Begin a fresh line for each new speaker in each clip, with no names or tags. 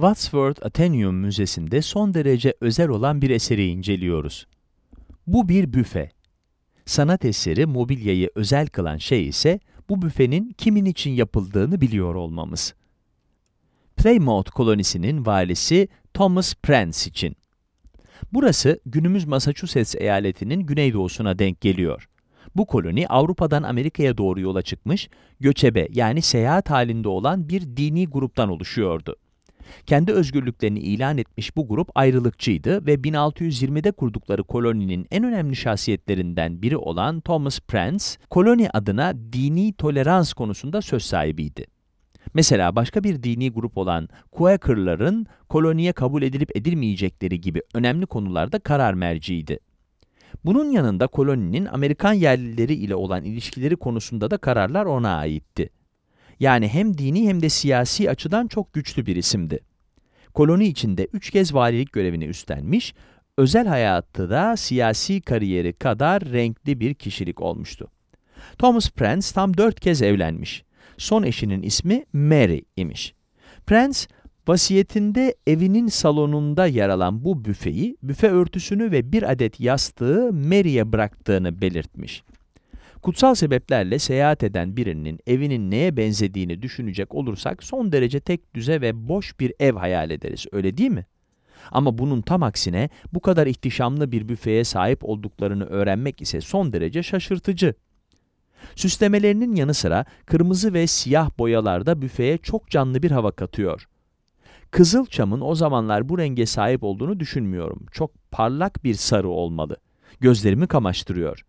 Wadsworth Athenaeum Müzesi'nde son derece özel olan bir eseri inceliyoruz. Bu bir büfe. Sanat eseri mobilyayı özel kılan şey ise bu büfenin kimin için yapıldığını biliyor olmamız. Plymouth kolonisinin valisi Thomas Prince için. Burası günümüz Massachusetts eyaletinin güneydoğusuna denk geliyor. Bu koloni Avrupa'dan Amerika'ya doğru yola çıkmış, göçebe yani seyahat halinde olan bir dini gruptan oluşuyordu. Kendi özgürlüklerini ilan etmiş bu grup ayrılıkçıydı ve 1620'de kurdukları koloninin en önemli şahsiyetlerinden biri olan Thomas Prince, koloni adına dini tolerans konusunda söz sahibiydi. Mesela başka bir dini grup olan Quaker'ların koloniye kabul edilip edilmeyecekleri gibi önemli konularda karar merciydi. Bunun yanında koloninin Amerikan yerlileri ile olan ilişkileri konusunda da kararlar ona aitti. Yani hem dini hem de siyasi açıdan çok güçlü bir isimdi. Koloni içinde üç kez valilik görevini üstlenmiş, özel hayatta da siyasi kariyeri kadar renkli bir kişilik olmuştu. Thomas Prince tam dört kez evlenmiş. Son eşinin ismi Mary imiş. Prince, vasiyetinde evinin salonunda yer alan bu büfeyi, büfe örtüsünü ve bir adet yastığı Mary'e bıraktığını belirtmiş. Kutsal sebeplerle seyahat eden birinin evinin neye benzediğini düşünecek olursak son derece tek düze ve boş bir ev hayal ederiz, öyle değil mi? Ama bunun tam aksine bu kadar ihtişamlı bir büfeye sahip olduklarını öğrenmek ise son derece şaşırtıcı. Süslemelerinin yanı sıra kırmızı ve siyah boyalar da büfeye çok canlı bir hava katıyor. Kızılçam'ın o zamanlar bu renge sahip olduğunu düşünmüyorum. Çok parlak bir sarı olmalı. Gözlerimi kamaştırıyor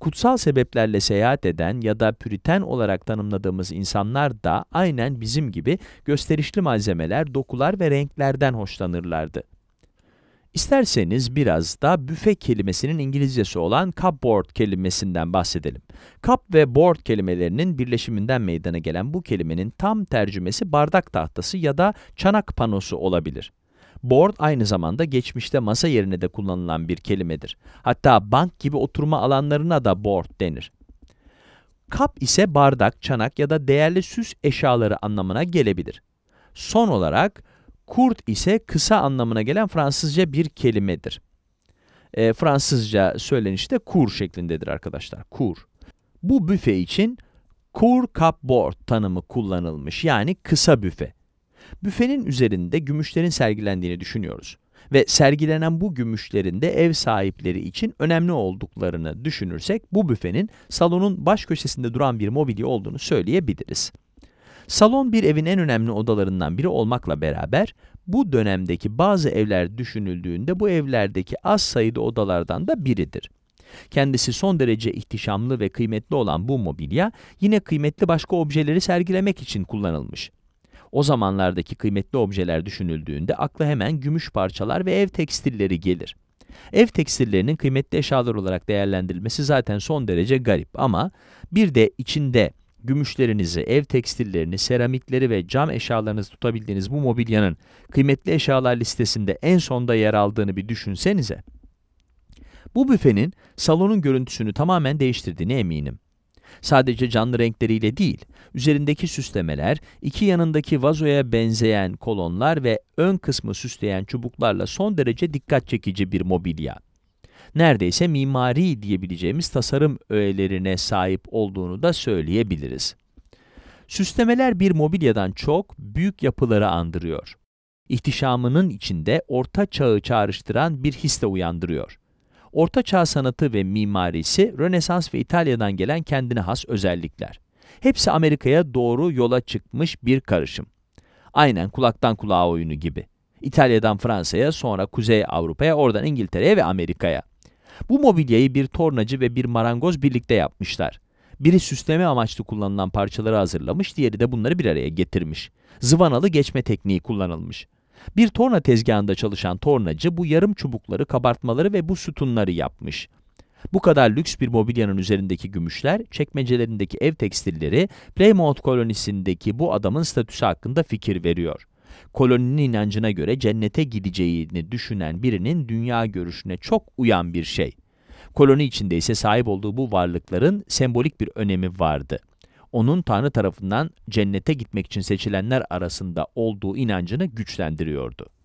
kutsal sebeplerle seyahat eden ya da püriten olarak tanımladığımız insanlar da aynen bizim gibi gösterişli malzemeler, dokular ve renklerden hoşlanırlardı. İsterseniz biraz da büfe kelimesinin İngilizcesi olan cupboard kelimesinden bahsedelim. Cup ve board kelimelerinin birleşiminden meydana gelen bu kelimenin tam tercümesi bardak tahtası ya da çanak panosu olabilir. Board aynı zamanda geçmişte masa yerine de kullanılan bir kelimedir. Hatta bank gibi oturma alanlarına da board denir. Kap ise bardak, çanak ya da değerli süs eşyaları anlamına gelebilir. Son olarak kurt ise kısa anlamına gelen Fransızca bir kelimedir. E, Fransızca söylenişte kur şeklindedir arkadaşlar. Kur. Bu büfe için kur cup board tanımı kullanılmış yani kısa büfe. Büfenin üzerinde gümüşlerin sergilendiğini düşünüyoruz ve sergilenen bu gümüşlerin de ev sahipleri için önemli olduklarını düşünürsek bu büfenin salonun baş köşesinde duran bir mobilya olduğunu söyleyebiliriz. Salon bir evin en önemli odalarından biri olmakla beraber bu dönemdeki bazı evler düşünüldüğünde bu evlerdeki az sayıda odalardan da biridir. Kendisi son derece ihtişamlı ve kıymetli olan bu mobilya yine kıymetli başka objeleri sergilemek için kullanılmış. O zamanlardaki kıymetli objeler düşünüldüğünde akla hemen gümüş parçalar ve ev tekstilleri gelir. Ev tekstillerinin kıymetli eşyalar olarak değerlendirilmesi zaten son derece garip ama bir de içinde gümüşlerinizi, ev tekstillerini, seramikleri ve cam eşyalarınızı tutabildiğiniz bu mobilyanın kıymetli eşyalar listesinde en sonda yer aldığını bir düşünsenize. Bu büfenin salonun görüntüsünü tamamen değiştirdiğine eminim. Sadece canlı renkleriyle değil, üzerindeki süslemeler, iki yanındaki vazoya benzeyen kolonlar ve ön kısmı süsleyen çubuklarla son derece dikkat çekici bir mobilya. Neredeyse mimari diyebileceğimiz tasarım öğelerine sahip olduğunu da söyleyebiliriz. Süslemeler bir mobilyadan çok büyük yapıları andırıyor. İhtişamının içinde orta çağı çağrıştıran bir hisle uyandırıyor. Orta Çağ sanatı ve mimarisi Rönesans ve İtalya'dan gelen kendine has özellikler. Hepsi Amerika'ya doğru yola çıkmış bir karışım. Aynen kulaktan kulağa oyunu gibi. İtalya'dan Fransa'ya, sonra Kuzey Avrupa'ya, oradan İngiltere'ye ve Amerika'ya. Bu mobilyayı bir tornacı ve bir marangoz birlikte yapmışlar. Biri süsleme amaçlı kullanılan parçaları hazırlamış, diğeri de bunları bir araya getirmiş. Zıvanalı geçme tekniği kullanılmış. Bir torna tezgahında çalışan tornacı bu yarım çubukları, kabartmaları ve bu sütunları yapmış. Bu kadar lüks bir mobilyanın üzerindeki gümüşler, çekmecelerindeki ev tekstilleri, Plymouth kolonisindeki bu adamın statüsü hakkında fikir veriyor. Koloninin inancına göre cennete gideceğini düşünen birinin dünya görüşüne çok uyan bir şey. Koloni içinde ise sahip olduğu bu varlıkların sembolik bir önemi vardı onun Tanrı tarafından cennete gitmek için seçilenler arasında olduğu inancını güçlendiriyordu.